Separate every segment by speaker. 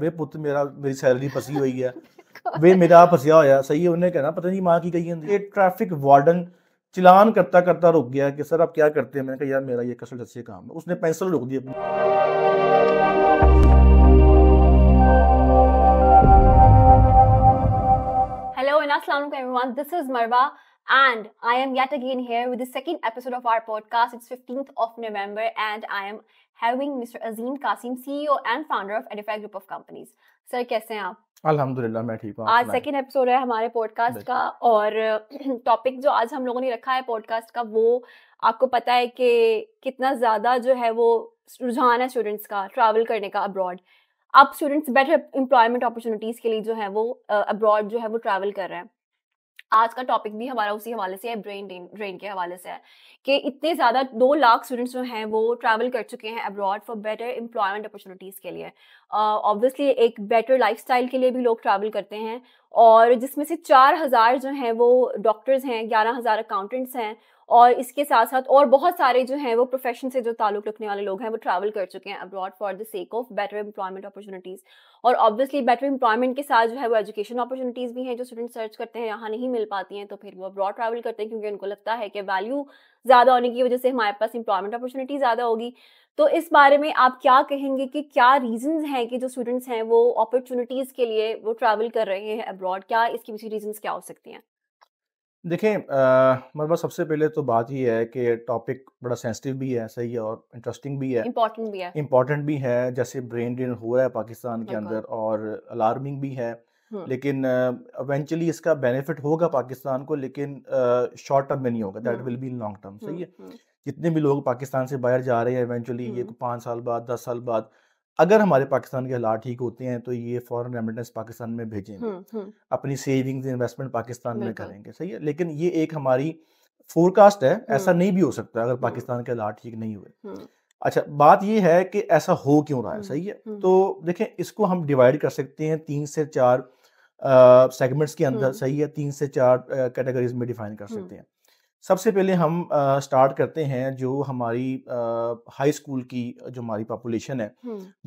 Speaker 1: ਵੇ ਪੁੱਤ ਮੇਰਾ ਮੇਰੀ ਸੈਲਰੀ ਫਸੀ ਹੋਈ ਹੈ ਵੇ ਮੇਰਾ ਫਸਿਆ ਹੋਇਆ ਸਹੀ ਉਹਨੇ ਕਹਿਣਾ ਪਤਾ ਨਹੀਂ ਮਾਂ ਕੀ ਕਹੀ ਜਾਂਦੀ ਇਹ ਟ੍ਰੈਫਿਕ वार्डन चिलान करता करता रुक गया कि सर आप क्या करते हैं मैंने कहा यार मेरा ये कसल अच्छे काम है उसने पेंसिल रोक दी अपनी
Speaker 2: हेलो एंड अस्सलाम वालेकुम everyone this is Marwa and i am yet again here with the second episode of our podcast it's 15th of november and i am having Mr. Azim Kasim, CEO and founder of Edify Group of Companies. Sir, कैसे हैं आप?
Speaker 1: अल्हम्दुलिल्लाह मैं ठीक हूँ आज second
Speaker 2: episode है हमारे पॉडकास्ट का और टॉपिक जो आज हम लोगों ने रखा है पॉडकास्ट का वो आपको पता है कि कितना ज़्यादा जो है वो रुझान है स्टूडेंट्स का ट्रैवल करने का अब्रॉड अब स्टूडेंट्स बेटर एम्प्लॉयमेंट अपॉर्चुनिटीज़ के लिए जो है वो अब्रॉड जो है वो ट्रैवल कर रहे हैं आज का टॉपिक भी हमारा उसी हवाले से है ब्रेन ड्रेन के हवाले से है कि इतने ज़्यादा दो लाख स्टूडेंट्स जो हैं वो ट्रैवल कर चुके हैं abroad for better employment opportunities के लिए ऑब्वियसली uh, एक बेटर लाइफ के लिए भी लोग ट्रैवल करते हैं और जिसमें से चार हज़ार जो हैं वो डॉक्टर्स हैं ग्यारह हज़ार अकाउंटेंट्स हैं और इसके साथ साथ और बहुत सारे जो हैं वो प्रोफेशन से जो ताल्लुक रखने वाले लोग हैं वो ट्रैवल कर चुके हैं abroad for the sake of better employment opportunities और ऑब्वियसली बेटर एम्प्लॉयमेंट के साथ जो है वो एजुकेशन अपॉर्चुनिटीज़ भी हैं जो स्टूडेंट सर्च करते हैं यहाँ नहीं मिल पाती हैं तो फिर वो अब्रॉड ट्रैवल करते हैं क्योंकि उनको लगता है कि वैल्यू ज़्यादा होने की वजह से हमारे पास एम्प्लॉयमेंट अपॉर्चुनिटी ज़्यादा होगी तो इस बारे में आप क्या कहेंगे कि क्या रीजंस हैं कि जो स्टूडेंट्स हैं वो अपॉर्चुनिटीज़ के लिए वो ट्रैवल कर रहे हैं अब्रॉड क्या इसकी किसी रीजंस क्या हो सकती हैं
Speaker 1: देखें मतलब सबसे पहले तो बात ही है कि टॉपिक बड़ा सेंसिटिव भी है सही है और इंटरेस्टिंग भी है
Speaker 2: इम्पोर्टेंट भी है
Speaker 1: इम्पोर्टेंट भी है जैसे ब्रेन ड्रेन हो रहा है पाकिस्तान के अंदर और अलार्मिंग भी है लेकिन इवेंचुअली uh, इसका बेनिफिट होगा पाकिस्तान को लेकिन शॉर्ट टर्म में नहीं होगा that will be in long term सही है जितने भी लोग पाकिस्तान से बाहर जा रहे हैं इवेंचुअली ये पाँच साल बाद दस साल बाद अगर हमारे पाकिस्तान के हालात ठीक होते हैं तो ये फॉरेन रेमिटेंस पाकिस्तान में भेजेंगे अपनी सेविंग्स इन्वेस्टमेंट पाकिस्तान में करेंगे सही है लेकिन ये एक हमारी फोरकास्ट है ऐसा नहीं भी हो सकता अगर पाकिस्तान के हालात ठीक नहीं हुए अच्छा बात ये है कि ऐसा हो क्यों रहा है सही है तो देखें इसको हम डिवाइड कर सकते हैं तीन से चार सेगमेंट्स के अंदर सही है तीन से चार कैटेगरीज में डिफाइन कर सकते हैं सबसे पहले हम स्टार्ट करते हैं जो हमारी हाई स्कूल की जो हमारी पॉपुलेशन है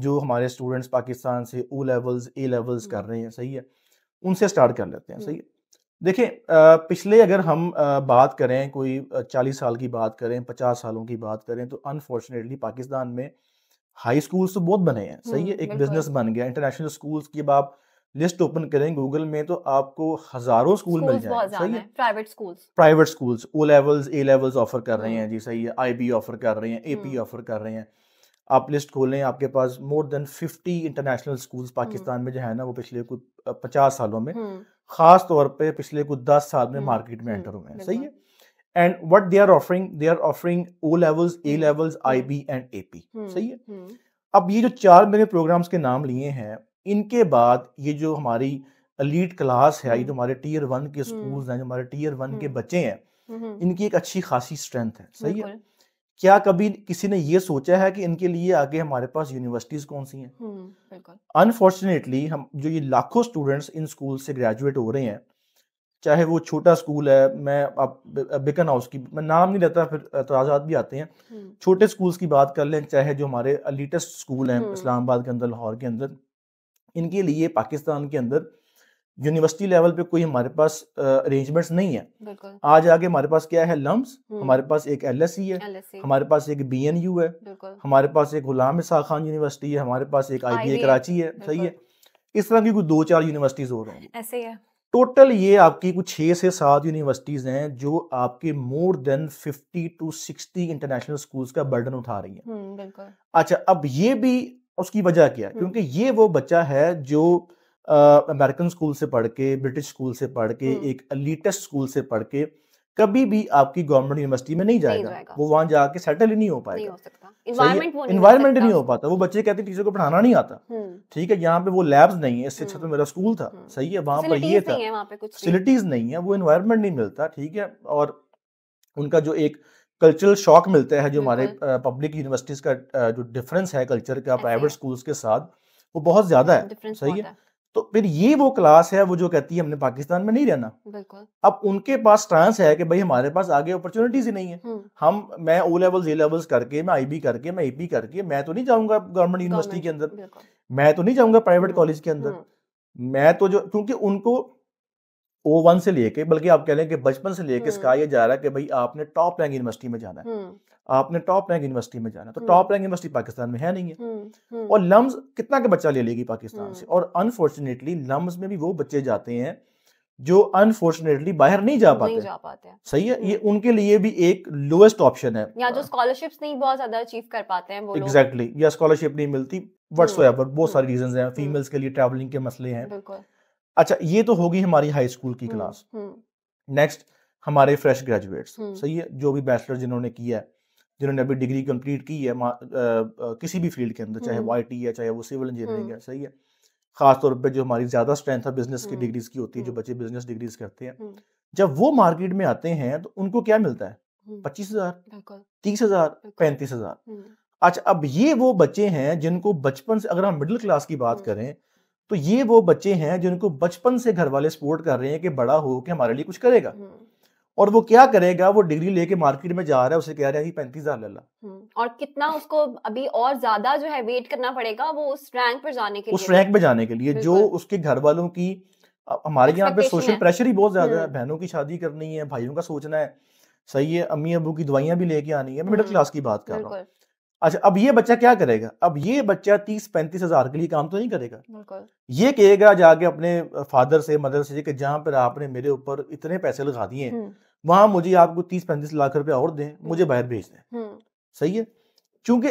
Speaker 1: जो हमारे स्टूडेंट्स पाकिस्तान से ओ लेवल्स ए लेवल्स कर रहे हैं सही है उनसे स्टार्ट कर लेते हैं सही है देखें पिछले अगर हम बात करें कोई चालीस साल की बात करें पचास सालों की बात करें तो अनफॉर्चुनेटली पाकिस्तान में हाई स्कूल्स तो बहुत बने हैं सही है एक बिजनेस बन गया इंटरनेशनल स्कूल्स की अब आप लिस्ट ओपन करें गूगल में तो आपको हजारों स्कूल मिल जाएंगे सही है
Speaker 2: private schools
Speaker 1: private schools O levels A levels offer कर रहे हम्म। हैं जी सही है आई बी ऑफर कर रहे हैं ए पी ऑफर कर रहे हैं आप लिस्ट खोलें आपके पास more than fifty international schools Pakistan में जो है ना वो पिछले कुछ पचास सालों में हम्म। खास तौर पे पिछले कुछ दस साल में मार्केट हम्म। में एंटर हुए हैं सही है and what they are offering they are offering O levels A levels I B and A P सही है अब ये जो चार मेरे प्रोग्राम्स के नाम लिए हैं इनके बाद ये जो हमारी अलीट क्लास है ये जो हम्म। हमारे टीयर वन के स्कूल हम्म। हैं जो हमारे टीयर वन के हम्म। बच्चे हैं इनकी एक अच्छी खासी स्ट्रेंथ है सही है क्या कभी किसी ने ये सोचा है कि इनके लिए आगे हमारे पास यूनिवर्सिटीज कौन सी
Speaker 3: हैं
Speaker 1: अनफॉर्चुनेटली हम जो ये लाखों स्टूडेंट्स इन स्कूल से ग्रेजुएट हो रहे हैं चाहे वो छोटा स्कूल है मैं अब बिकन हाउस की मैं नाम नहीं लेता फिर एतराजात भी आते हैं छोटे स्कूल्स की बात कर लें चाहे जो हमारे लेटेस्ट स्कूल हैं इस्लामाबाद के अंदर लाहौर के अंदर इनके लिए पाकिस्तान के अंदर यूनिवर्सिटी लेवल पे कोई हमारे पास अरेंजमेंट्स uh, नहीं
Speaker 3: है
Speaker 1: आज आगे हमारे पास क्या है लम्स हम्म। हमारे पास एक एल e है LSE. हमारे पास एक बी है हमारे पास एक गुलाम इसा खान यूनिवर्सिटी है हमारे पास एक आई कराची है सही है इस तरह की कोई दो चार यूनिवर्सिटीज हो रही है टोटल ये आपकी कुछ छः से सात यूनिवर्सिटीज़ हैं जो आपके more than fifty to sixty international schools का बर्डन उठा रही हैं हम्म, अच्छा अब ये भी उसकी वजह क्या है क्योंकि ये वो बच्चा है जो अमेरिकन स्कूल से पढ़ के ब्रिटिश स्कूल से पढ़ के एक अलीटेस्ट स्कूल से पढ़ के कभी भी आपकी गवर्नमेंट यूनिवर्सिटी में नहीं जाएगा, नहीं जाएगा। वो वहां जाके सेटल ही नहीं हो पाएगा
Speaker 3: इन्वायरमेंट नहीं हो
Speaker 1: पाता वो बच्चे कहते टीचर को पढ़ाना नहीं आता ठीक है यहाँ पे वो लैब्स नहीं है इससे अच्छा तो मेरा स्कूल था सही है वहां पर ये था
Speaker 2: फैसिलिटीज
Speaker 1: नहीं है वो इन्वायरमेंट नहीं मिलता ठीक है और उनका जो एक कल्चरल शॉक मिलता है जो हमारे पब्लिक यूनिवर्सिटीज का जो डिफरेंस है कल्चर का प्राइवेट स्कूल्स के साथ वो बहुत ज्यादा हाँ, है सही है तो फिर ये वो क्लास है वो जो कहती है हमने पाकिस्तान में नहीं रहना अब उनके पास ट्रांस है कि भाई हमारे पास आगे अपॉर्चुनिटीज ही नहीं है हम मैं ओ लेवल्स ए लेवल्स करके मैं आईबी करके मैं एपी करके मैं तो नहीं जाऊंगा गवर्नमेंट यूनिवर्सिटी के अंदर मैं तो नहीं जाऊंगा प्राइवेट कॉलेज के अंदर मैं तो जो क्योंकि उनको ओ वन से लेके बल्कि आप कह लें कि बचपन से लेके इसका हम्म। ये जा रहा है कि भाई आपने टॉप रैंक यूनिवर्सिटी में जाना है हम्म। आपने टॉप रैंक यूनिवर्सिटी में जाना है तो टॉप रैंक यूनिवर्सिटी पाकिस्तान में है नहीं है
Speaker 3: हम्म, और लम्स
Speaker 1: कितना के बच्चा ले लेगी पाकिस्तान से और अनफॉर्चुनेटली लम्स में भी वो बच्चे जाते हैं जो अनफॉर्चुनेटली बाहर नहीं जा पाते नहीं जा पाते हैं। सही है ये उनके लिए भी एक लोएस्ट ऑप्शन है
Speaker 2: या जो स्कॉलरशिप्स नहीं बहुत ज्यादा अचीव कर पाते हैं वो एग्जैक्टली
Speaker 1: exactly, या स्कॉलरशिप नहीं मिलती वट्स बहुत सारी रीजन है फीमेल्स के लिए ट्रैवलिंग के मसले हैं अच्छा ये तो होगी हमारी हाई स्कूल की क्लास हम्म, नेक्स्ट हम्म। हमारे फ्रेश हम्म। ग्रेजुएट्स सही है जो भी बैचलर जिन्होंने किया है जिन्होंने अभी डिग्री कंप्लीट की है आ, आ, किसी भी फील्ड के अंदर चाहे वो आई है चाहे वो सिविल इंजीनियरिंग है सही है खासतौर पर जो हमारी ज्यादा स्ट्रेंथ है बिजनेस की डिग्रीज की होती है जो बच्चे बिजनेस डिग्रीज करते हैं जब वो मार्केट में आते हैं तो उनको क्या मिलता है
Speaker 3: पच्चीस हजार
Speaker 1: तीस हजार पैंतीस हजार अच्छा अब ये वो बच्चे हैं जिनको बचपन से अगर हम मिडिल क्लास की बात करें तो ये वो बच्चे हैं जिनको बचपन से घर वाले सपोर्ट कर रहे हैं कि बड़ा हो के हमारे लिए कुछ करेगा हम्म। और वो क्या करेगा वो डिग्री लेके मार्केट में जा रहा है उसे कह रहा है पैंतीस हजार लाला
Speaker 2: हम्म। और कितना उसको अभी और ज्यादा जो है वेट करना पड़ेगा वो उस रैंक पर जाने के उस रैंक
Speaker 1: पे जाने के लिए जो उसके घर वालों की हमारे यहाँ पे सोशल प्रेशर ही बहुत ज्यादा है हम्म। बहनों की शादी करनी है भाइयों का सोचना है सही है अम्मी अबू की दवाइयां भी लेके आनी है मिडिल क्लास की बात कर रहा हूँ अच्छा अब ये बच्चा क्या करेगा अब ये बच्चा तीस पैंतीस हजार के लिए काम तो नहीं करेगा ये कहेगा जाके अपने फादर से मदर से कि जहाँ पर आपने मेरे ऊपर इतने पैसे लगा दिए वहां मुझे आपको तीस पैंतीस लाख रुपए और दें मुझे बाहर भेज दें सही है क्योंकि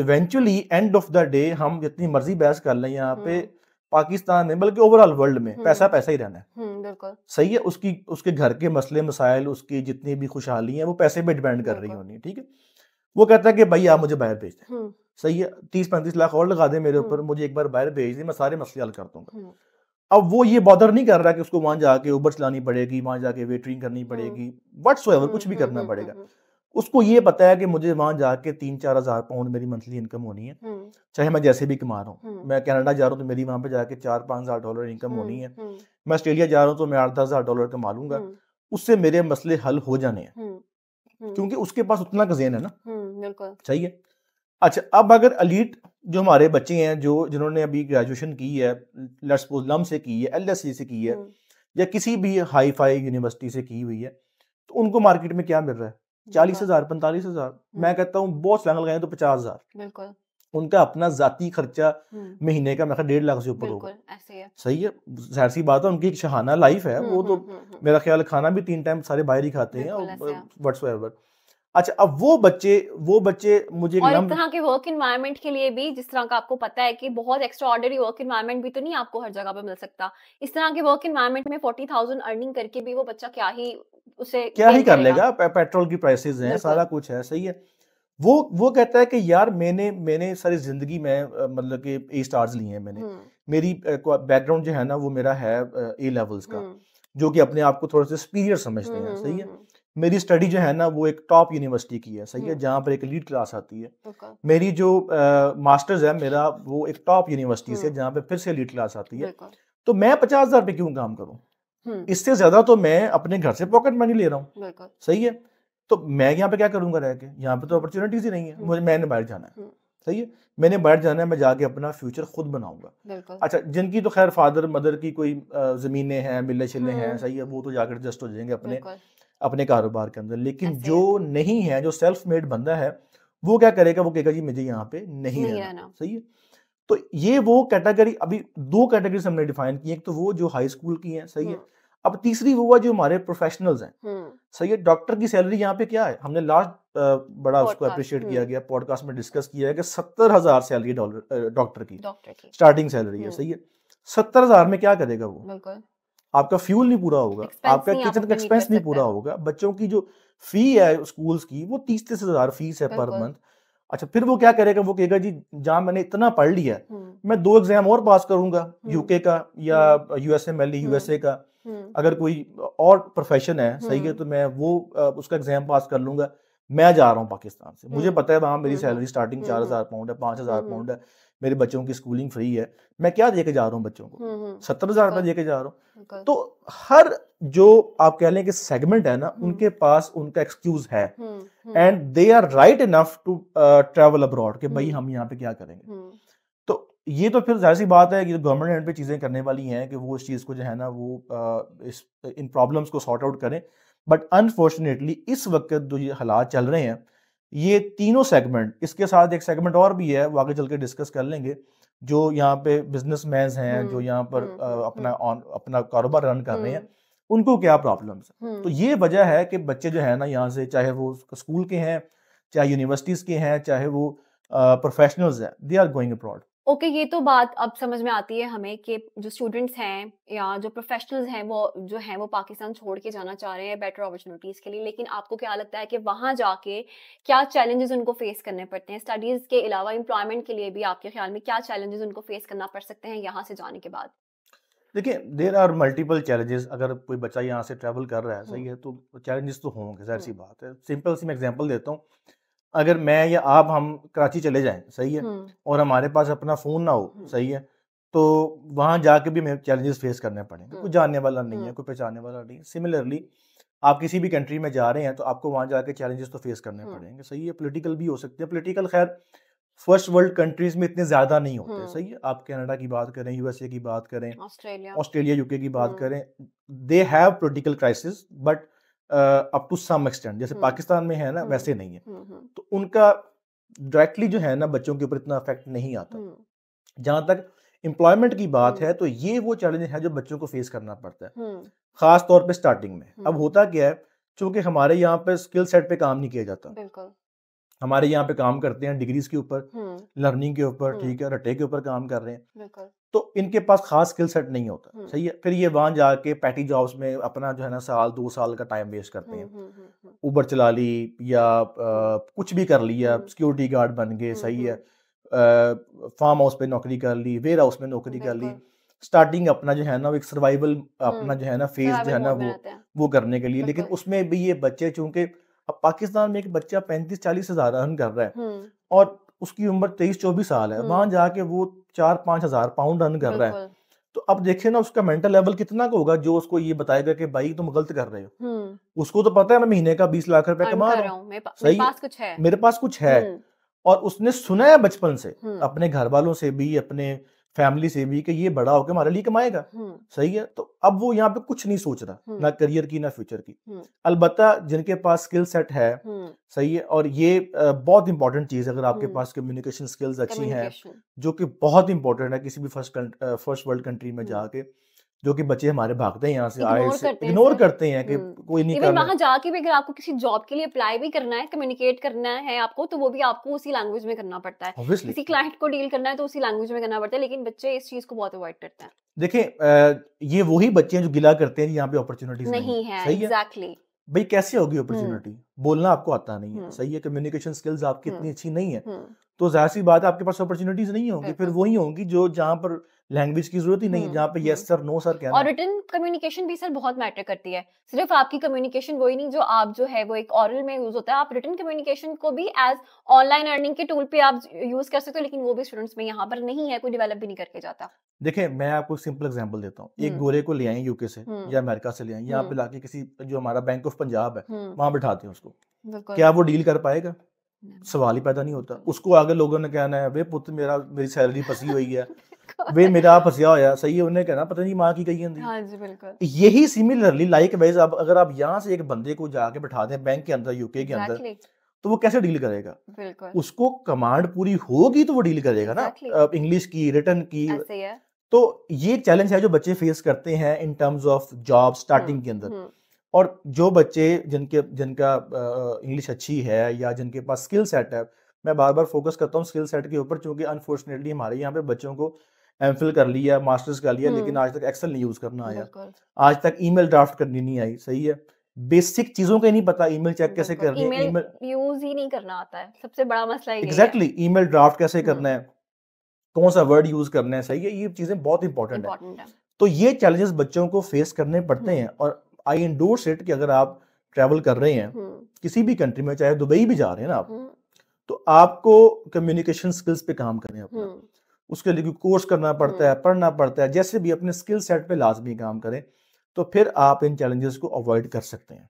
Speaker 1: eventually end of the day हम जितनी मर्जी बहस कर लें यहाँ पे पाकिस्तान में बल्कि ओवरऑल वर्ल्ड में पैसा पैसा ही रहना है सही है उसकी उसके घर के मसले मसाइल उसकी जितनी भी खुशहाली है वो पैसे पे डिपेंड कर रही होनी है ठीक है वो कहता है कि भाई आप मुझे बाहर भेज दें सही है तीस पैंतीस लाख और लगा दे मेरे ऊपर मुझे एक बार बाहर भेज दे मैं सारे मसले हल कर दूंगा अब वो ये बॉदर नहीं कर रहा कि उसको वहां जाके उबर चलानी पड़ेगी वहां जाके वेटरिंग करनी पड़ेगी वट सो एवर कुछ भी करना पड़ेगा उसको ये पता है कि मुझे वहां जाके तीन चार हजार पाउंड मेरी मंथली इनकम होनी है चाहे मैं जैसे भी कमा रहा हूँ मैं कनाडा जा रहा हूँ तो मेरी वहां पे जाके चार पांच हजार डॉलर इनकम होनी है मैं ऑस्ट्रेलिया जा रहा हूँ तो मैं आठ दस हजार डॉलर कमा लूंगा उससे मेरे मसले हल हो जाने
Speaker 3: हैं क्योंकि
Speaker 1: उसके पास उतना कजेन है ना बिल्कुल सही है अच्छा अब अगर अलीट जो हमारे बच्चे हैं जो जिन्होंने अभी ग्रेजुएशन की है लेट्स सपोज लम से की है एल e से की है हम्म। या किसी भी हाई फाई यूनिवर्सिटी से की हुई है तो उनको मार्केट में क्या मिल रहा है चालीस हजार पैंतालीस हजार हम्म। मैं कहता हूँ बहुत सलांग लगाए तो पचास
Speaker 3: हजार
Speaker 1: उनका अपना जाती खर्चा हम्म। महीने का मेरा डेढ़ लाख से ऊपर होगा सही है जहर सी बात है उनकी एक शहाना लाइफ है वो तो मेरा ख्याल खाना भी तीन टाइम सारे बाहर ही खाते हैं वट्स एवर अच्छा अब वो बच्चे वो बच्चे मुझे और इस तरह
Speaker 2: के वर्क इन्वायरमेंट के लिए भी जिस तरह का आपको पता है कि बहुत एक्स्ट्रा ऑर्डरी वर्क इन्वायरमेंट भी तो नहीं आपको हर जगह पे मिल सकता इस तरह के वर्क इन्वायरमेंट में फोर्टी थाउजेंड अर्निंग करके भी वो बच्चा क्या ही उसे क्या ही कर लेगा
Speaker 1: पे, पेट्रोल की प्राइसेज हैं सारा कुछ है सही है वो वो कहता है कि यार मैंने मैंने सारी जिंदगी में मतलब कि ए स्टार्स लिए हैं मैंने हम्म। मेरी बैकग्राउंड जो है ना वो मेरा है ए लेवल्स का
Speaker 3: हम्म।
Speaker 1: जो कि अपने आप को थोड़ा सा सुपीरियर समझते हम्म, हैं सही है मेरी स्टडी जो है ना वो एक टॉप यूनिवर्सिटी की है सही है हम्म। जहाँ पर एक लीड क्लास आती है मेरी जो मास्टर्स है मेरा हम्म। वो एक टॉप यूनिवर्सिटी से हम्म। जहाँ पे फिर से लीड क्लास आती है तो मैं पचास हजार रुपये क्यों काम करूँ इससे ज्यादा तो मैं अपने घर से पॉकेट मनी ले रहा हूँ सही है तो मैं यहाँ पे क्या करूंगा रह के यहाँ पे तो अपॉर्चुनिटीज ही नहीं है मुझे मैंने बाहर जाना है सही है मैंने बाहर जाना है मैं जाके अपना फ्यूचर खुद बनाऊंगा अच्छा जिनकी तो खैर फादर मदर की कोई जमीने हैं मिलने छिलने हैं सही है वो तो जाकर एडजस्ट हो जाएंगे अपने अपने कारोबार के अंदर लेकिन जो नहीं है जो सेल्फ मेड बंदा है वो क्या करेगा वो कहेगा जी मुझे यहाँ पे नहीं, नहीं रहना सही है तो ये वो कैटेगरी अभी दो कैटेगरी हमने डिफाइन की एक तो वो जो हाई स्कूल की है सही है अब तीसरी वो हुआ जो हमारे प्रोफेशनल्स हैं सही है डॉक्टर की सैलरी यहाँ पे क्या है हमने लास्ट बड़ा उसको अप्रिशिएट किया गया पॉडकास्ट में डिस्कस किया है कि सत्तर हजार सैलरी डॉलर डॉक्टर की स्टार्टिंग सैलरी है सही है सत्तर हजार में क्या करेगा वो आपका फ्यूल नहीं पूरा होगा आपका किचन का एक्सपेंस नहीं पूरा होगा बच्चों की जो फी है स्कूल्स की वो तीस तीस हजार फीस है पर मंथ अच्छा फिर वो क्या करेगा वो कहेगा जी जहाँ मैंने इतना पढ़ लिया हम्म। मैं दो एग्जाम और पास करूंगा यूके का या यूएसएमएलई हम्म। यूएसए हम्म।
Speaker 3: का
Speaker 1: अगर कोई और प्रोफेशन है सही है तो मैं वो उसका एग्जाम पास कर लूंगा मैं जा रहा हूँ पाकिस्तान से मुझे हम्म, पता है वहाँ मेरी हम्म, सैलरी स्टार्टिंग हम्म, चार हज़ार पाउंड है पाँच हज़ार पाउंड है मेरे बच्चों की स्कूलिंग फ्री है मैं क्या देके जा रहा हूँ बच्चों को सत्तर हज़ार रुपया देके जा रहा हूँ तो हर जो आप कह लें कि सेगमेंट है ना उनके पास उनका एक्सक्यूज है and they are right enough to travel abroad कि भाई हम यहाँ पे क्या करेंगे तो ये तो फिर जाहिर सी बात है कि गवर्नमेंट एंड पे चीज़ें करने वाली हैं कि वो इस चीज़ को जो है ना वो इस इन प्रॉब्लम्स को सॉर्ट आउट करें बट अनफॉर्चुनेटली इस वक्त जो ये हालात चल रहे हैं ये तीनों सेगमेंट इसके साथ एक सेगमेंट और भी है वो आगे चल के डिस्कस कर लेंगे जो यहाँ पे बिजनेस हैं जो हम्म, यहाँ पर आ, हम्म, हम्म, अपना ऑन अपना कारोबार रन कर रहे हैं उनको क्या प्रॉब्लम्स है तो ये वजह है कि बच्चे जो है ना यहाँ से चाहे वो स्कूल के हैं चाहे यूनिवर्सिटीज़ के हैं चाहे वो प्रोफेशनल्स हैं they are going abroad
Speaker 2: okay okay, ये तो बात अब समझ में आती है हमें कि जो स्टूडेंट्स हैं या जो प्रोफेशनल्स हैं वो जो हैं वो पाकिस्तान छोड़ के जाना चाह रहे हैं बेटर अपॉर्चुनिटीज़ के लिए लेकिन आपको क्या लगता है कि वहाँ जाके क्या चैलेंजेस उनको फेस करने पड़ते हैं स्टडीज़ के अलावा एम्प्लॉयमेंट के लिए भी आपके ख्याल में क्या चैलेंजेस उनको फेस करना पड़ सकते हैं यहाँ से जाने के बाद
Speaker 1: देखिए देर आर मल्टीपल चैलेंजेस अगर कोई बच्चा यहाँ से ट्रेवल कर रहा है सही है तो चैलेंजेस तो होंगे जहर सी बात है सिंपल सी मैं एग्जाम्पल देता हूँ अगर मैं या आप हम कराची चले जाएं सही है और हमारे पास अपना फ़ोन ना हो सही है तो वहाँ जाके भी हमें चैलेंजेस फेस करने पड़ेंगे कोई जानने वाला नहीं है कोई पहचानने वाला नहीं है सिमिलरली आप किसी भी कंट्री में जा रहे हैं तो आपको वहाँ जाके चैलेंजेस तो फेस करने पड़ेंगे सही है पॉलिटिकल भी हो सकते हैं पॉलिटिकल खैर फर्स्ट वर्ल्ड कंट्रीज में इतने ज्यादा नहीं होते सही है आप कनाडा की बात करें यूएसए की बात करें ऑस्ट्रेलिया ऑस्ट्रेलिया यूके की बात करें they have political crisis but up to some extent जैसे पाकिस्तान में है ना वैसे नहीं
Speaker 3: है तो
Speaker 1: उनका डायरेक्टली जो है ना बच्चों के ऊपर इतना इफेक्ट नहीं आता जहाँ तक एम्प्लॉयमेंट की बात है तो ये वो चैलेंज है जो बच्चों को फेस करना पड़ता है खास तौर पे स्टार्टिंग में अब होता क्या है चूंकि हमारे यहाँ पे स्किल सेट पे काम नहीं किया जाता हमारे यहाँ पे काम करते हैं डिग्रीज के ऊपर लर्निंग हम्म। के ऊपर हम्म। ठीक है रटे के ऊपर काम कर रहे हैं तो इनके पास खास स्किल सेट नहीं होता हम्म। सही है फिर ये वहां जाके पैटी जॉब्स में अपना जो है ना साल दो साल का टाइम वेस्ट करते हैं उबर चला ली या आ, कुछ भी कर लिया सिक्योरिटी गार्ड बन गए सही है फार्म हाउस पे नौकरी कर ली वेयर हाउस में नौकरी कर ली स्टार्टिंग अपना जो है ना एक सर्वाइवल अपना जो है ना फेज जो है ना वो वो करने के लिए लेकिन उसमें भी ये बच्चे चूंकि अब पाकिस्तान में एक बच्चा पैंतीस चालीस हजार अर्न कर रहा है हम्म। और उसकी उम्र तेईस चौबीस साल है हम्म। वहां जाके वो चार पांच हजार पाउंड अर्न कर रहा है तो अब देखिए ना उसका मेंटल लेवल कितना का होगा जो उसको ये बताएगा कि भाई तुम गलत कर रहे हो हम्म। उसको तो पता है मैं महीने का बीस लाख रुपए कमा रहा हूँ
Speaker 3: सही पास कुछ है मेरे
Speaker 1: पास कुछ है और उसने सुना है बचपन से अपने घर वालों से भी अपने फैमिली से भी कि ये बड़ा होकर हमारे लिए कमाएगा हम्म। सही है तो अब वो यहाँ पे कुछ नहीं सोच रहा हम्म। ना करियर की ना फ्यूचर की हम्म। अलबत् जिनके पास स्किल सेट है सही है और ये बहुत इंपॉर्टेंट चीज है अगर आपके पास कम्युनिकेशन स्किल्स अच्छी हैं जो कि बहुत इंपॉर्टेंट है किसी भी फर्स्ट फर्स्ट वर्ल्ड कंट्री में जाके जो कि बच्चे हमारे भागते हैं यहाँ से आए से इग्नोर करते हैं कि हम्म। कोई नहीं करना वहाँ
Speaker 2: जाके भी अगर आपको किसी जॉब के लिए अप्लाई भी करना है कम्युनिकेट करना है आपको तो वो भी आपको उसी लैंग्वेज में करना पड़ता है Obviously. किसी क्लाइंट को डील करना है तो उसी लैंग्वेज में करना पड़ता है लेकिन बच्चे इस चीज को बहुत अवॉइड करते हैं
Speaker 1: देखिये ये वही बच्चे हैं जो गिला करते हैं यहाँ पे अपॉर्चुनिटीज नहीं है
Speaker 2: एग्जैक्टली
Speaker 1: भाई कैसे होगी अपॉर्चुनिटी हम्म। बोलना आपको आता नहीं है हम्म। सही है कम्युनिकेशन स्किल्स आपकी इतनी अच्छी नहीं है तो जाहिर सी बात है आपके पास अपॉर्चुनिटीज नहीं होंगी फिर वही होंगी जो जहाँ पर लैंग्वेज की जरूरत ही नहीं हम्म, जहाँ पे यस सर नो सर कहना और
Speaker 2: रिटर्न कम्युनिकेशन भी सर बहुत मैटर करती है सिर्फ आपकी कम्युनिकेशन वही नहीं जो आप जो है वो एक ऑरल में यूज होता है आप रिटर्न कम्युनिकेशन को भी एज ऑनलाइन अर्निंग के टूल पे आप यूज कर सकते हो लेकिन वो भी स्टूडेंट्स में यहाँ पर नहीं है कोई डेवलप भी नहीं करके जाता
Speaker 1: देखिए मैं आपको सिंपल एग्जाम्पल देता हूँ एक हम्म। गोरे को ले आए यूके से हम्म। या अमेरिका से ले आए यहाँ पे लाके किसी जो हमारा बैंक ऑफ पंजाब है वहां बैठाते हैं
Speaker 3: उसको क्या
Speaker 1: वो डील कर पाएगा सवाल ही पैदा नहीं होता उसको आगे लोगों ने कहना है वे पुत्र मेरा मेरी सैलरी फंसी हुई है ਵੇ ਮੇਰਾ ਫਸਿਆ ਹੋਇਆ सही है उन्हें कहना पता नहीं माँ की कही
Speaker 3: हाँ जी बिल्कुल
Speaker 1: यही सिमिलरली लाइक वाइज अब अगर आप यहाँ से एक बंदे को जाके बैठा दें बैंक के अंदर यूके के अंदर तो वो कैसे डील करेगा बिल्कुल उसको कमांड पूरी होगी तो वो डील करेगा ना इंग्लिश की रिटर्न की तो ये चैलेंज है जो बच्चे फेस करते हैं in terms of job starting के अंदर हम्म। और जो बच्चे जिनके जिनका इंग्लिश अच्छी है या जिनके पास स्किल सेट है मैं बार बार फोकस करता हूँ स्किल सेट के ऊपर क्योंकि अनफॉर्चुनेटली हमारे यहाँ पे बच्चों को एम कर लिया मास्टर्स कर लिया लेकिन हम्म। आज तक एक्सेल नहीं यूज करना आया आज तक ईमेल ड्राफ्ट करनी नहीं आई सही है बेसिक चीजों का नहीं पता ईमेल चेक कैसे करनी है ईमेल
Speaker 2: यूज ही नहीं करना आता है सबसे बड़ा मसला एग्जैक्टली
Speaker 1: ईमेल ड्राफ्ट कैसे हम्म। करना है कौन सा वर्ड यूज करना है सही है ये चीजें बहुत इंपॉर्टेंट है तो ये चैलेंजेस बच्चों को फेस करने पड़ते हैं हम्म। और आई इंडोर्स इट कि अगर आप ट्रैवल कर रहे हैं किसी भी कंट्री में चाहे दुबई भी जा रहे हैं ना आप तो आपको कम्युनिकेशन स्किल्स पे काम करें अपना उसके लिए कोर्स करना पड़ता है हम्म। पढ़ना पड़ता है जैसे भी अपने स्किल सेट पे लाजमी काम करें तो फिर आप इन चैलेंजेस को अवॉइड कर सकते हैं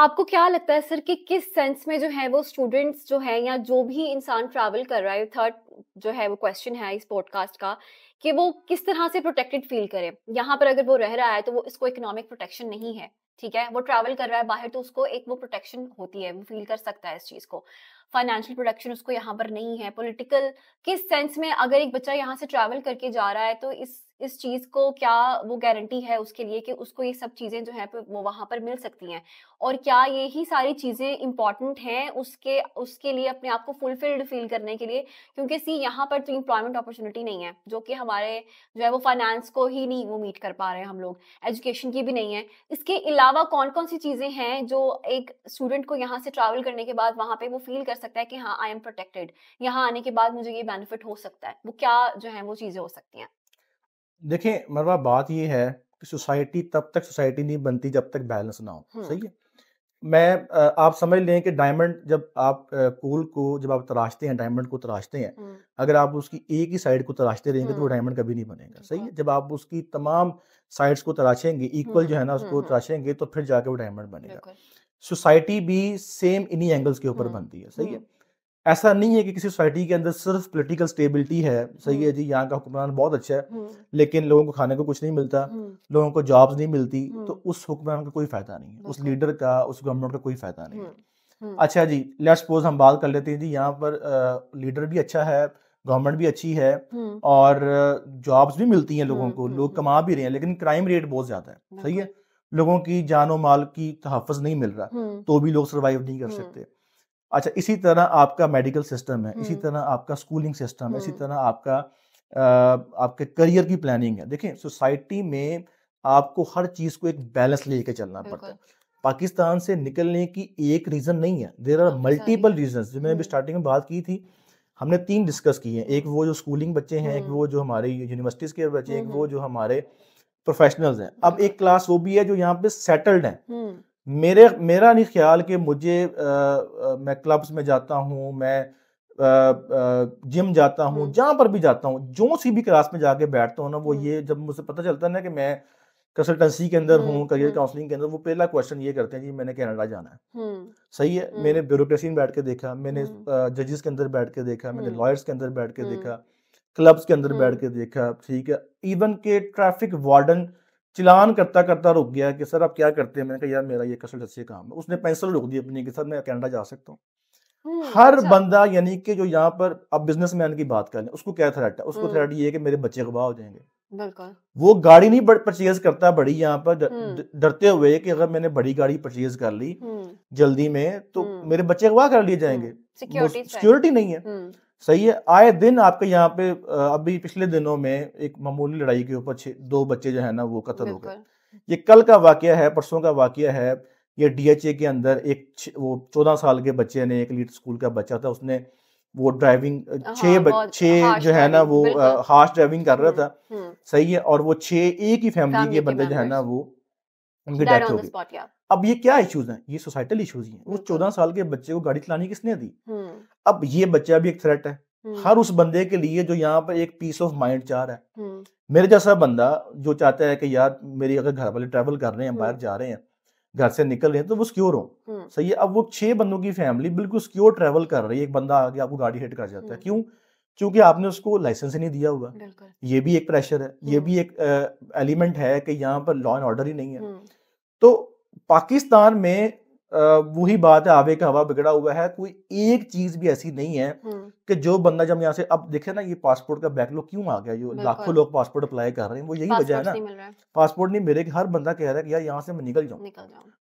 Speaker 2: आपको क्या लगता है सर कि किस सेंस में जो है वो स्टूडेंट्स जो है या जो भी इंसान ट्रैवल कर रहा है थर्ड जो है वो क्वेश्चन है इस पॉडकास्ट का कि वो किस तरह से प्रोटेक्टेड फील करे यहाँ पर अगर वो रह रहा है तो वो इसको इकोनॉमिक प्रोटेक्शन नहीं है ठीक है वो ट्रैवल कर रहा है बाहर तो उसको एक वो प्रोटेक्शन होती है वो फील कर सकता है इस चीज़ को फाइनेंशियल प्रोडक्शन उसको यहाँ पर नहीं है पॉलिटिकल किस सेंस में अगर एक बच्चा यहाँ से ट्रैवल करके जा रहा है तो इस इस चीज़ को क्या वो गारंटी है उसके लिए कि उसको ये सब चीज़ें जो है वो वहां पर मिल सकती हैं और क्या ये ही सारी चीज़ें इंपॉर्टेंट हैं उसके उसके लिए अपने आप को फुलफिल्ड फील करने के लिए क्योंकि सी यहाँ पर तो इम्प्लॉयमेंट अपॉर्चुनिटी नहीं है जो कि हमारे जो है वो फाइनेंस को ही नहीं वो मीट कर पा रहे हैं हम लोग एजुकेशन की भी नहीं है इसके अलावा कौन कौन सी चीज़ें हैं जो एक स्टूडेंट को यहाँ से ट्रैवल करने के बाद वहां पर वो फील कर सकता है कि हाँ आई एम प्रोटेक्टेड यहाँ आने के बाद मुझे ये बेनिफिट हो सकता है वो क्या जो है वो चीज़ें हो सकती हैं
Speaker 1: देखिए मरवा बात ये है कि सोसाइटी तब तक सोसाइटी नहीं बनती जब तक बैलेंस ना हो सही है मैं आप समझ लें कि डायमंड जब आप कूल को जब आप तराशते हैं डायमंड को तराशते हैं अगर आप उसकी एक ही साइड को तराशते रहेंगे तो वो डायमंड कभी नहीं बनेगा सही है जब आप उसकी तमाम साइड्स को तराशेंगे इक्वल जो है ना उसको तराशेंगे तो फिर जाके वो डायमंड बनेगा सोसाइटी भी सेम इन्हीं एंगल्स के ऊपर हम्म, बनती है सही है हम्म। ऐसा नहीं है कि किसी सोसाइटी के अंदर सिर्फ पॉलिटिकल स्टेबिलिटी है सही है हम्म। जी यहाँ का हुक्मरान बहुत अच्छा है लेकिन लोगों को खाने को कुछ नहीं मिलता लोगों को जॉब्स नहीं मिलती तो उस हुक्मरान का कोई फायदा नहीं है उस लीडर का उस गवर्नमेंट का कोई फायदा नहीं
Speaker 3: है
Speaker 1: अच्छा जी लेट सपोज हम बात कर लेते हैं जी यहाँ पर लीडर भी अच्छा है गवर्नमेंट भी अच्छी है और जॉब्स भी मिलती हैं लोगों को लोग कमा भी रहे हैं लेकिन क्राइम रेट बहुत ज्यादा है सही है लोगों की जानो माल की तहफ़ नहीं मिल रहा तो भी लोग सर्वाइव नहीं कर सकते अच्छा इसी तरह आपका मेडिकल सिस्टम है इसी तरह आपका स्कूलिंग सिस्टम है इसी तरह आपका आपके करियर की प्लानिंग है देखें सोसाइटी में आपको हर चीज को एक बैलेंस लेके चलना पड़ता है पाकिस्तान से निकलने की एक रीजन नहीं है देर आर मल्टीपल रीजन जो मैंने स्टार्टिंग में बात की थी हमने तीन डिस्कस किए हैं एक वो जो स्कूलिंग बच्चे हैं एक वो जो हमारे यूनिवर्सिटीज़ के बच्चे एक वो जो हमारे प्रोफेशनल्स हैं अब एक क्लास वो भी है जो यहाँ पे सेटल्ड है
Speaker 3: हम्म।
Speaker 1: मेरे मेरा नहीं ख्याल कि मुझे आ, आ, मैं क्लब्स में जाता हूँ मैं जिम जाता हूँ हम्म। जहाँ पर भी जाता हूँ जो सी भी क्लास में जाके बैठता हूँ ना वो हम्म। ये जब मुझे पता चलता है ना कि मैं कंसल्टेंसी के अंदर हूँ करियर काउंसलिंग के अंदर वो पहला क्वेश्चन ये करते हैं जी मैंने कनाडा जाना है सही है मैंने ब्यूरोक्रेसी में बैठ के देखा मैंने जजेस के अंदर बैठ के देखा मैंने लॉयर्स के अंदर बैठ के देखा क्लब्स के अंदर बैठ हम्म। के देखा ठीक है इवन के ट्रैफिक वार्डन चिलान करता करता रुक गया कि सर आप क्या करते हैं मैंने कहा यार मेरा ये कसर से काम है उसने पेंसिल रोक दी अपनी कि सर मैं कनाडा जा सकता हूँ
Speaker 3: हम्म, हर अच्छा। बंदा
Speaker 1: यानी कि जो यहाँ पर अब बिजनेस मैन की बात कर करें उसको क्या थ्रेट है उसको थ्रेट हम्म। ये है कि मेरे बच्चे गवाह हो
Speaker 3: जाएंगे
Speaker 1: वो गाड़ी नहीं परचेज करता बड़ी यहाँ पर डरते हुए कि अगर मैंने बड़ी गाड़ी परचेज कर ली जल्दी में तो मेरे बच्चे गवाह कर लिए जाएंगे सिक्योरिटी नहीं है सही है आए दिन आपके यहाँ पे अभी पिछले दिनों में एक मामूली लड़ाई के ऊपर दो बच्चे जो है ना वो कत्ल हो गए ये कल का वाक्य है परसों का वाक्य है ये डीएचए के अंदर एक वो चौदह साल के बच्चे ने एक लीड स्कूल का बच्चा था उसने वो ड्राइविंग छह हाँ, छह जो है ना वो हार्श ड्राइविंग कर रहा था हम्म। सही है और वो छह एक ही फैमिली के बंदे जो है ना वो उनकी डेथ हो गई अब ये क्या इश्यूज हैं ये सोसाइटल इश्यूज ही हैं उस चौदह साल के बच्चे को गाड़ी चलानी किसने दी हम्म। अब ये बच्चा भी एक थ्रेट है हम्म। हर उस बंदे के लिए जो यहाँ पर एक पीस ऑफ माइंड चाह रहा है हम्म। मेरे जैसा बंदा जो चाहता है कि यार मेरी अगर घर वाले ट्रेवल कर रहे हैं बाहर जा रहे हैं घर से निकल रहे हैं तो वो सिक्योर हो सही है अब वो छह बंदों की फैमिली बिल्कुल सिक्योर ट्रेवल कर रही है एक बंदा आगे आपको गाड़ी हिट कर जाता है क्यों क्योंकि आपने उसको लाइसेंस ही नहीं दिया हुआ ये भी एक प्रेशर है ये भी एक एलिमेंट है कि यहाँ पर लॉ एंड ऑर्डर ही नहीं है तो पाकिस्तान में वही बात है आवे का हवा बिगड़ा हुआ है कोई एक चीज भी ऐसी नहीं है हम्म। कि जो बंदा जब यहाँ से अब देखे ना ये पासपोर्ट का बैकलॉग क्यों आ गया जो लाखों लोग पासपोर्ट अप्लाई कर रहे हैं वो यही वजह है ना पासपोर्ट नहीं मेरे हर बंदा कह रहा है कि यार यहाँ से मैं निकल जाऊँ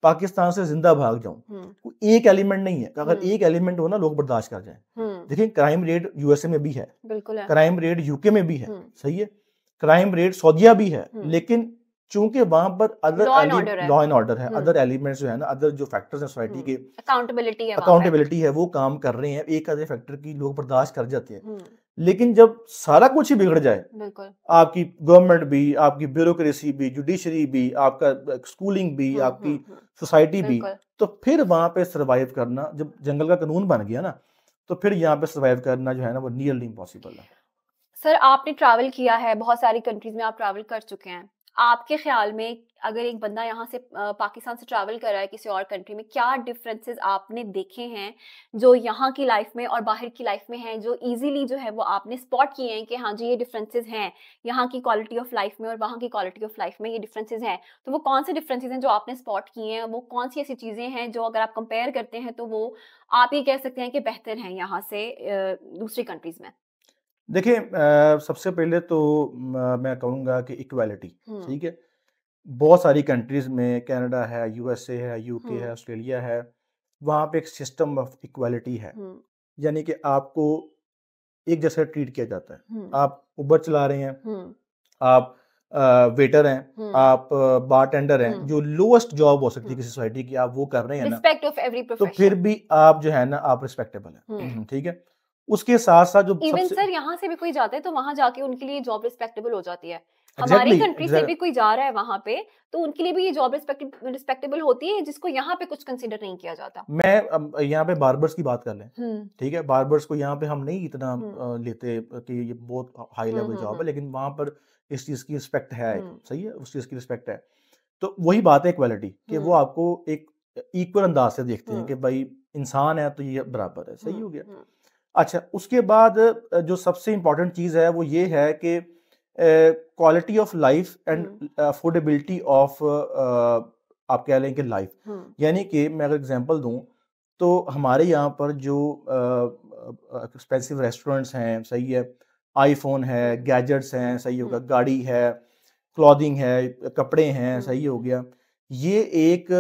Speaker 1: पाकिस्तान से जिंदा भाग जाऊँ हम्म। एक एलिमेंट नहीं है अगर हम्म। एक एलिमेंट हो ना लोग बर्दाश्त कर जाए देखिये क्राइम रेट यूएसए में भी है क्राइम रेट यूके में भी है सही है क्राइम रेट सऊदिया भी है लेकिन चूंकि वहां पर अदर लॉ एंड ऑर्डर है अदर एलिमेंट्स हम्म। जो है ना अदर जो फैक्टर्स हैं सोसाइटी के
Speaker 2: अकाउंटेबिलिटी हम्म। है अकाउंटेबिलिटी
Speaker 1: है वो काम कर रहे हैं एक अदर फैक्टर की लोग बर्दाश्त कर जाते हैं हम्म। लेकिन जब सारा कुछ ही बिगड़ जाए आपकी गवर्नमेंट भी आपकी ब्यूरोक्रेसी भी जुडिशरी भी आपका स्कूलिंग भी आपकी सोसाइटी भी तो फिर वहां पे सरवाइव करना जब जंगल का कानून बन गया ना तो फिर यहाँ पे सरवाइव करना जो है ना वो नियरली इम्पॉसिबल है
Speaker 2: सर आपने ट्रैवल किया है बहुत सारी कंट्रीज में आप ट्रैवल कर चुके हैं आपके ख्याल में अगर एक बंदा यहाँ से पाकिस्तान से ट्रैवल कर रहा है किसी और कंट्री में क्या डिफरेंसेस आपने देखे हैं जो यहाँ की लाइफ में और बाहर की लाइफ में हैं जो इजीली जो है वो आपने स्पॉट किए हैं कि हाँ जी ये डिफरेंसेस हैं यहाँ की क्वालिटी ऑफ लाइफ में और वहाँ की क्वालिटी ऑफ लाइफ में ये डिफरेंसेज हैं तो वो कौन से डिफरेंसेज हैं जो आपने स्पॉट किए हैं वो कौन सी ऐसी चीज़ें हैं जो अगर आप कंपेयर करते हैं तो वो आप ये कह सकते हैं कि बेहतर हैं यहाँ से दूसरी कंट्रीज़ में
Speaker 1: देखिए सबसे पहले तो मैं कहूँगा कि इक्वालिटी ठीक है बहुत सारी कंट्रीज में कनाडा है यूएसए है यूके है ऑस्ट्रेलिया है वहाँ पे एक सिस्टम ऑफ इक्वालिटी है यानी कि आपको एक जैसा ट्रीट किया जाता है आप उबर चला रहे हैं आप वेटर हैं आप बार टेंडर हैं जो लोएस्ट जॉब हो सकती है किसी सोसाइटी की आप वो कर रहे हैं ना तो फिर भी आप जो है ना आप रिस्पेक्टेबल हैं ठीक है उसके साथ साथ जो इवन सर
Speaker 2: यहाँ से भी कोई जाता है तो वहां जाके उनके लिए जॉब रिस्पेक्टेबल हो जाती है exactly, हमारी कंट्री exactly. से भी कोई जा रहा है वहां पे तो उनके लिए भी ये जॉब रिस्पेक्टेबल होती है जिसको यहाँ पे कुछ कंसिडर नहीं किया जाता
Speaker 1: मैं यहाँ पे बार्बर्स की बात कर लें हम्म। ठीक है बार्बर्स को यहाँ पे हम नहीं इतना हम्म। लेते कि ये बहुत हाई लेवल जॉब है हम्म। लेकिन वहां पर इस चीज की रिस्पेक्ट है सही है उस चीज की रिस्पेक्ट है तो वही बात है क्वालिटी कि वो आपको एक इक्वल अंदाज से देखते हैं कि भाई इंसान है तो ये बराबर है सही हो गया अच्छा उसके बाद जो सबसे इम्पॉर्टेंट चीज़ है वो ये है कि quality of life and affordability of आप कह लें कि लाइफ यानी कि मैं अगर एग्जांपल दूं तो हमारे यहाँ पर जो एक्सपेंसिव रेस्टोरेंट्स हैं सही है आईफोन है गैजेट्स हैं सही होगा गाड़ी है क्लॉदिंग है कपड़े हैं सही हो गया ये एक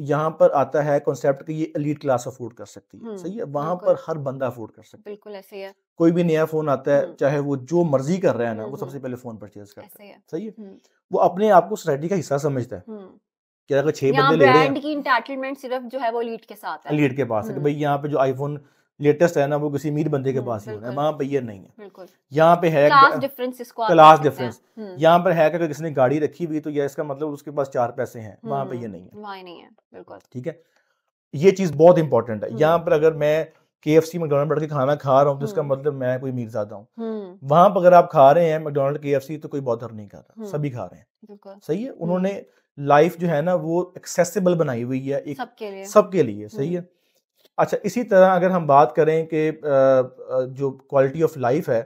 Speaker 1: यहाँ पर आता है कॉन्सेप्ट कि ये एलीट क्लास अफोर्ड कर सकती है सही है वहां पर हर बंदा अफोर्ड कर सकता है बिल्कुल ऐसे है कोई भी नया फोन आता है चाहे वो जो मर्जी कर रहा है ना वो सबसे पहले फोन परचेज करता है सही है वो अपने आप को सोसाइटी का हिस्सा समझता है क्या अगर छह बंदे ले रहे हैं ब्रांड
Speaker 2: की इंटैटलमेंट सिर्फ जो है वो एलीट के साथ है एलीट के पास है कि भाई
Speaker 1: यहाँ पे जो आईफोन लेटेस्ट है ना वो किसी अमीर बंदे के हम्म, पास ही होना है वहाँ पे ये नहीं है यहाँ पे है क्लास हम्म।
Speaker 2: डिफरेंस यहाँ
Speaker 1: पर है कि किसी ने गाड़ी रखी हुई तो यह इसका मतलब उसके पास चार पैसे हैं वहाँ पे ये हम्म,
Speaker 2: नहीं है
Speaker 1: ठीक है ये चीज बहुत इंपॉर्टेंट है यहाँ पर अगर मैं के एफ सी मैकडोनल्ड के खाना खा रहा हूँ तो इसका मतलब मैं कोई ज्यादा
Speaker 3: हूँ
Speaker 1: वहां पर अगर आप खा रहे हैं मैकडोनल्ड के एफ सी तो कोई बॉथर नहीं खा रहा सभी खा रहे हैं सही है उन्होंने लाइफ जो है ना वो एक्सेसिबल बनाई हुई है एक सबके लिए सबके लिए सही है अच्छा इसी तरह अगर हम बात करें कि जो क्वालिटी ऑफ लाइफ है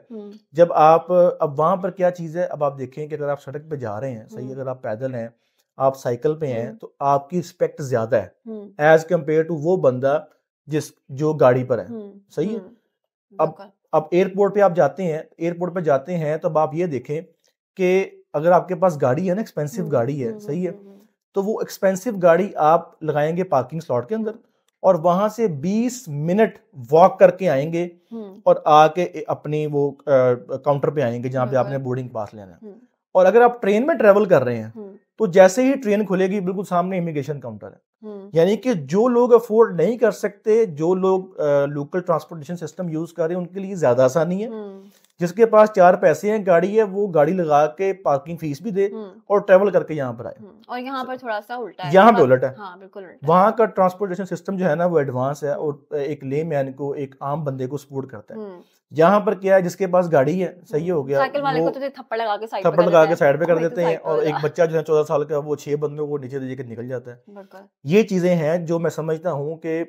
Speaker 1: जब आप अब वहाँ पर क्या चीज़ है अब आप देखें कि अगर आप सड़क पे जा रहे हैं सही अगर आप पैदल हैं आप साइकिल पे हैं तो आपकी रिस्पेक्ट ज़्यादा है एज कम्पेयर टू वो बंदा जिस जो गाड़ी पर है सही है अब अब एयरपोर्ट पे आप जाते हैं एयरपोर्ट पे जाते हैं तो अब आप ये देखें कि अगर आपके पास गाड़ी है ना एक्सपेंसिव गाड़ी है सही है तो वो एक्सपेंसिव गाड़ी आप लगाएंगे पार्किंग स्लॉट के अंदर और वहां से 20 मिनट वॉक करके आएंगे हम्म। और आके अपनी वो काउंटर पे आएंगे जहाँ पे हम्म। आपने बोर्डिंग पास लेना है हम्म। और अगर आप ट्रेन में ट्रेवल कर रहे हैं तो जैसे ही ट्रेन खुलेगी बिल्कुल सामने इमिग्रेशन काउंटर है यानी कि जो लोग अफोर्ड नहीं कर सकते जो लोग लोकल ट्रांसपोर्टेशन सिस्टम यूज कर रहे हैं उनके लिए ज्यादा आसानी है जिसके पास चार पैसे हैं गाड़ी है वो गाड़ी लगा के पार्किंग फीस भी दे हम्म। और ट्रेवल करके यहाँ पर आए हम्म,
Speaker 2: और यहाँ पर थोड़ा सा उल्टा है यहाँ पे हाँ, उलट है
Speaker 1: वहाँ का ट्रांसपोर्टेशन सिस्टम जो है ना वो एडवांस है और एक ले मैन को एक आम बंदे को सपोर्ट करता है हम्म। यहाँ पर क्या है जिसके पास गाड़ी है सही हो गया थप्पड़
Speaker 2: लगा के थप्पड़ लगा के साइड पे कर तो देते हैं और एक
Speaker 1: बच्चा जो है चौदह साल का वो छह बंदों को नीचे देकर निकल जाता है ये चीजें हैं जो मैं समझता हूँ की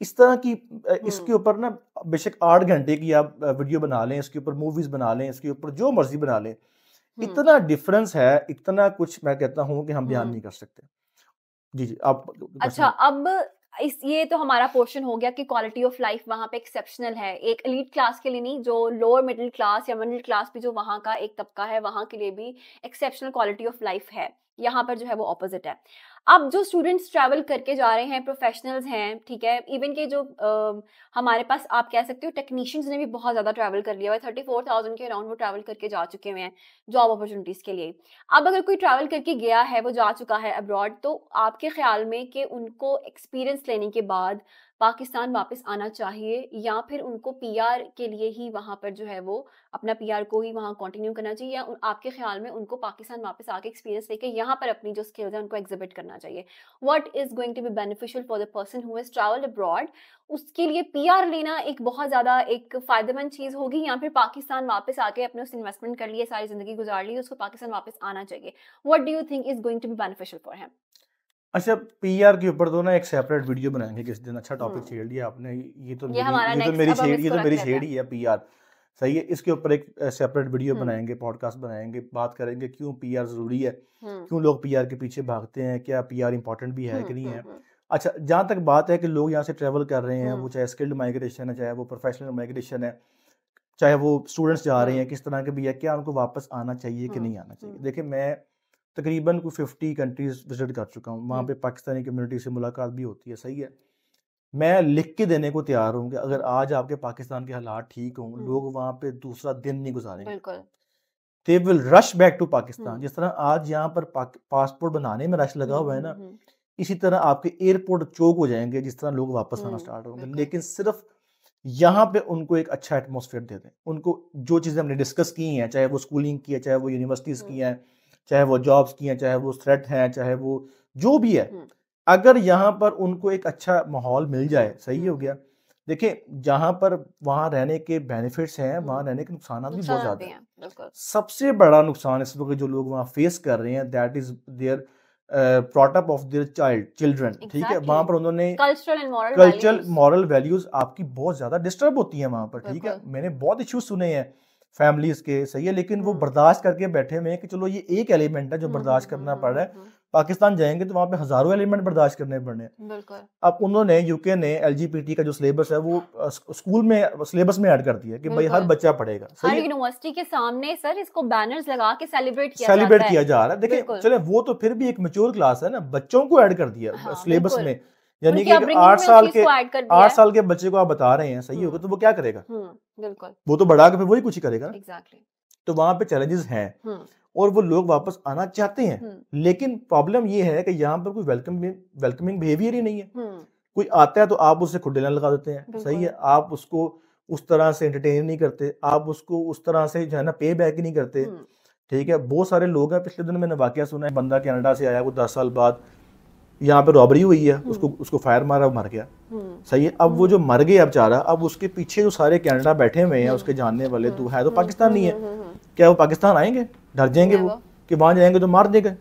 Speaker 1: इस तरह की इसके हम्म। ऊपर ना बेशक आठ घंटे की आप वीडियो बना लें इसके ऊपर मूवीज बना लें इसके ऊपर जो मर्जी बना लें हम्म। इतना डिफरेंस है इतना कुछ मैं कहता हूँ कि हम बयान हम्म। नहीं कर सकते जी जी आप अच्छा
Speaker 2: अब इस ये तो हमारा पोर्शन हो गया कि क्वालिटी ऑफ लाइफ वहाँ पे एक्सेप्शनल है एक अलीट क्लास के लिए नहीं जो लोअर मिडिल क्लास या मिडिल क्लास भी जो वहाँ का एक तबका है वहाँ के लिए भी एक्सेप्शनल क्वालिटी ऑफ लाइफ है यहाँ पर जो है वो ऑपोजिट है अब जो स्टूडेंट्स ट्रैवल करके जा रहे हैं प्रोफेशनल्स हैं ठीक है इवन के जो आ, हमारे पास आप कह सकते हो टेक्नीशियंस ने भी बहुत ज़्यादा ट्रैवल कर लिया हुआ है थर्टी फोर थाउजेंड के अराउंड वो ट्रैवल करके जा चुके हुए हैं जॉब अपॉर्चुनिटीज़ के लिए अब अगर कोई ट्रैवल करके गया है वो जा चुका है अब्रॉड तो आपके ख्याल में कि उनको एक्सपीरियंस लेने के बाद पाकिस्तान वापस आना चाहिए या फिर उनको पीआर के लिए ही वहाँ पर जो है वो अपना पीआर को ही वहाँ कंटिन्यू करना चाहिए या आपके ख्याल में उनको पाकिस्तान वापस आके एक्सपीरियंस लेके यहाँ पर अपनी जो स्किल्स हैं उनको एग्जिबिट करना चाहिए what is going to be beneficial for the person who is travel abroad उसके लिए पीआर लेना एक बहुत ज़्यादा एक फ़ायदेमंद चीज़ होगी या फिर पाकिस्तान वापस आके अपने उस इन्वेस्टमेंट कर लिए सारी ज़िंदगी गुजार ली उसको पाकिस्तान वापस आना चाहिए what do you think is going to be beneficial for him
Speaker 1: अच्छा पीआर के ऊपर तो ना एक सेपरेट वीडियो बनाएंगे किस दिन अच्छा टॉपिक हम्म। छेड़ लिया आपने ये तो ये मेरी, ये तो मेरी छेड़ ये तो मेरी छेड़ ही है पीआर सही है इसके ऊपर एक सेपरेट वीडियो हम्म। बनाएंगे पॉडकास्ट बनाएंगे बात करेंगे क्यों पीआर जरूरी है हम्म। क्यों लोग पीआर के पीछे भागते हैं क्या पीआर इंपॉर्टेंट भी है कि नहीं है अच्छा जहाँ तक बात है कि लोग यहाँ से ट्रेवल कर रहे हैं वो चाहे स्किल्ड माइग्रेशन है चाहे वो प्रोफेशनल माइग्रेशन है चाहे वो स्टूडेंट्स जा रहे हैं किस तरह के भी है क्या उनको वापस आना चाहिए कि नहीं आना चाहिए देखिए मैं तकरीबन कोई फिफ्टी कंट्रीज़ विज़िट कर चुका हूँ वहाँ पे पाकिस्तानी कम्युनिटी से मुलाकात भी होती है सही है मैं लिख के देने को तैयार हूँ कि अगर आज आपके पाकिस्तान के हालात ठीक हों लोग वहाँ पे दूसरा दिन नहीं गुजारेंगे they will rush back to Pakistan जिस तरह आज यहाँ पर पासपोर्ट बनाने में रश लगा हुआ है ना इसी तरह आपके एयरपोर्ट चौक हो जाएंगे जिस तरह लोग वापस आना स्टार्ट होंगे लेकिन सिर्फ यहाँ पे उनको एक अच्छा एटमोसफेयर दे दें उनको जो चीज़ें हमने डिस्कस की हैं चाहे वो स्कूलिंग की है चाहे वो यूनिवर्सिटीज़ की हैं चाहे वो जॉब्स की हैं चाहे वो थ्रेट हैं चाहे वो जो भी है अगर यहाँ पर उनको एक अच्छा माहौल मिल जाए सही हो गया देखें जहाँ पर वहाँ रहने के बेनिफिट्स हैं वहाँ रहने के नुकसान भी बहुत ज़्यादा
Speaker 3: हैं
Speaker 1: सबसे बड़ा नुकसान इस वक्त जो लोग वहाँ फेस कर रहे हैं दैट इज देयर प्रोटअप ऑफ देयर चाइल्ड चिल्ड्रन ठीक है वहाँ पर उन्होंने
Speaker 2: कल्चरल
Speaker 1: मॉरल वैल्यूज आपकी बहुत ज़्यादा डिस्टर्ब होती हैं वहाँ पर ठीक है मैंने बहुत इश्यूज सुने हैं फैमिलीज के सही है लेकिन वो हाँ। बर्दाश्त करके बैठे हुए हैं कि चलो ये एक एलिमेंट है जो हाँ, बर्दाश्त हाँ, करना पड़ रहा है पाकिस्तान जाएंगे तो वहाँ पे हजारों एलिमेंट बर्दाश्त करने पड़ने हैं अब उन्होंने यूके ने टी का जो सिलेबस है वो स्कूल में सिलेबस में ऐड कर दिया कि भाई हर बच्चा पढ़ेगा
Speaker 2: यूनिवर्सिटी के सामने सर इसको बैनर्स लगा के सेलिब्रेट किया सेलिब्रेट किया जा रहा है देखिए चले
Speaker 1: वो तो फिर भी एक मेच्योर क्लास है ना बच्चों को ऐड कर दिया सिलेबस में यानी कि आठ साल के आठ साल के बच्चे को आप बता रहे हैं सही हम्म। होगा तो वो क्या करेगा
Speaker 3: हम्म, बिल्कुल
Speaker 1: वो तो बढ़ा के फिर वही कुछ ही करेगा एग्जैक्टली तो वहां पे चैलेंजेस हैं हम्म। और वो लोग वापस आना चाहते हैं लेकिन प्रॉब्लम ये है कि यहाँ पर कोई वेलकम वेलकमिंग बिहेवियर ही नहीं है कोई आता है तो आप उसे खुद खुडेला लगा देते हैं सही है आप उसको उस तरह से एंटरटेन नहीं करते आप उसको उस तरह से जो है ना पे बैक नहीं करते ठीक है बहुत सारे लोग हैं पिछले दिन मैंने वाक्य सुना है बंदा कनाडा से आया वो दस साल बाद यहाँ पे रॉबरी हुई है उसको हम्म। उसको फायर मारा मर गया हम्म। सही है अब वो हम्म। जो मर गया अब चारा अब उसके पीछे जो सारे कैनेडा बैठे हुए हैं उसके जानने वाले तो है तो पाकिस्तान नहीं है क्या वो पाकिस्तान आएंगे डर जाएंगे वो कि वहां जाएंगे तो मार देंगे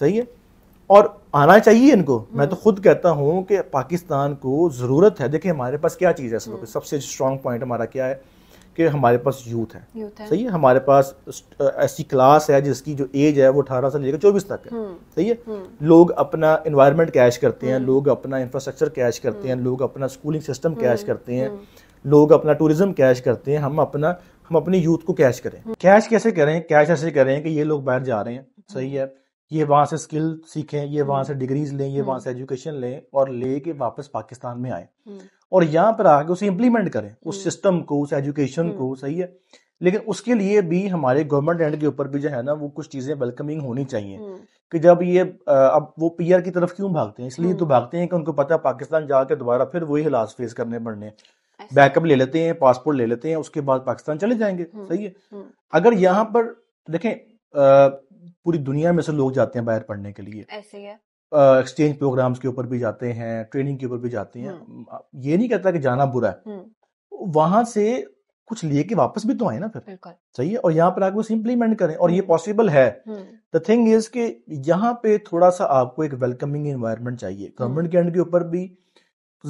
Speaker 1: सही है और आना चाहिए इनको मैं तो खुद कहता हूँ कि पाकिस्तान को ज़रूरत है देखिए हमारे पास क्या चीज़ है सबसे स्ट्रॉन्ग पॉइंट हमारा क्या है कि हमारे पास यूथ है, है। सही है हमारे पास ऐसी क्लास है जिसकी जो एज है वो अठारह से लेकर चौबीस तक है हम्म। सही है हम्म। लोग अपना इन्वायरमेंट कैश करते हैं हम्म। लोग अपना इंफ्रास्ट्रक्चर कैश करते हैं लोग अपना स्कूलिंग सिस्टम कैश करते हैं लोग अपना टूरिज्म कैश करते हैं हम अपना हम अपनी यूथ को कैश करें कैश कैसे करें कैश ऐसे करें कि ये लोग बाहर जा रहे हैं सही है ये वहाँ से स्किल सीखें ये वहाँ हम्म। से डिग्रीज लें ये वहाँ से एजुकेशन हम्म। लें और ले के वापस पाकिस्तान में आए हम्म। और यहाँ पर आके उसे इम्प्लीमेंट करें उस सिस्टम को उस एजुकेशन को सही है लेकिन उसके लिए भी हमारे गवर्नमेंट एंड के ऊपर भी जो है ना वो कुछ चीजें वेलकमिंग होनी चाहिए कि जब ये अब वो पीआर की तरफ क्यों भागते हैं इसलिए तो भागते हैं कि उनको पता है पाकिस्तान जाकर दोबारा फिर वही हिलास फेस करने पड़ने बैकअप ले लेते हैं पासपोर्ट ले लेते हैं उसके बाद पाकिस्तान चले जाएंगे सही है अगर यहाँ पर देखें पूरी दुनिया में से लोग जाते हैं बाहर पढ़ने के लिए ऐसे ही है एक्सचेंज प्रोग्राम्स के ऊपर भी जाते हैं ट्रेनिंग के ऊपर भी जाते हैं हम्म। ये नहीं कहता कि जाना बुरा है
Speaker 3: हम्म।
Speaker 1: वहां से कुछ लेके वापस भी तो आए ना फिर सही है और यहाँ पर आप इम्प्लीमेंट करें और ये पॉसिबल हम्म। है द थिंग इज कि यहाँ पे थोड़ा सा आपको एक वेलकमिंग इन्वायरमेंट चाहिए गवर्नमेंट के एंड के ऊपर भी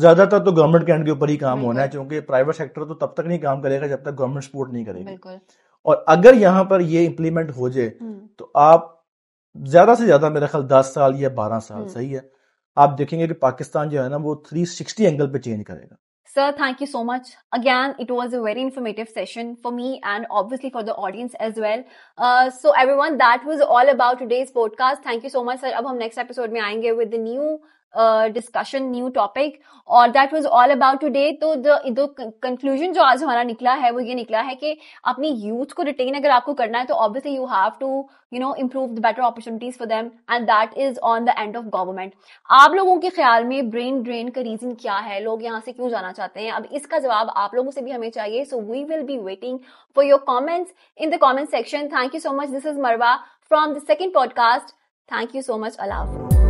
Speaker 1: ज्यादातर तो गवर्नमेंट के एंड के ऊपर ही काम होना है क्योंकि प्राइवेट सेक्टर तो तब तक नहीं काम करेगा जब तक गवर्नमेंट सपोर्ट नहीं करेगी और अगर यहाँ पर ये इम्प्लीमेंट हो जाए तो आप ज्यादा से ज्यादा मेरा ख्याल दस साल या बारह साल हम्म। सही है आप देखेंगे कि पाकिस्तान जो है ना वो थ्री सिक्सटी एंगल पे चेंज करेगा
Speaker 2: sir thank you so much again it was a very informative session for me and obviously for the audience as well so everyone that was all about today's podcast thank you so much sir अब हम next episode में आएंगे with new discussion new topic और that was all about today तो दो conclusion जो आज हमारा निकला है वो ये निकला है कि अपनी यूथ को रिटेन अगर आपको करना है तो obviously you have to you know improve the better opportunities for them and that is on the end of government आप लोगों के ख्याल में ब्रेन ड्रेन का रीजन क्या है लोग यहाँ से क्यों जाना चाहते हैं अब इसका जवाब आप लोगों से भी हमें चाहिए so we will be waiting for your comments in the comment section thank you so much this is Marwa from the second podcast thank you so much अलाफ़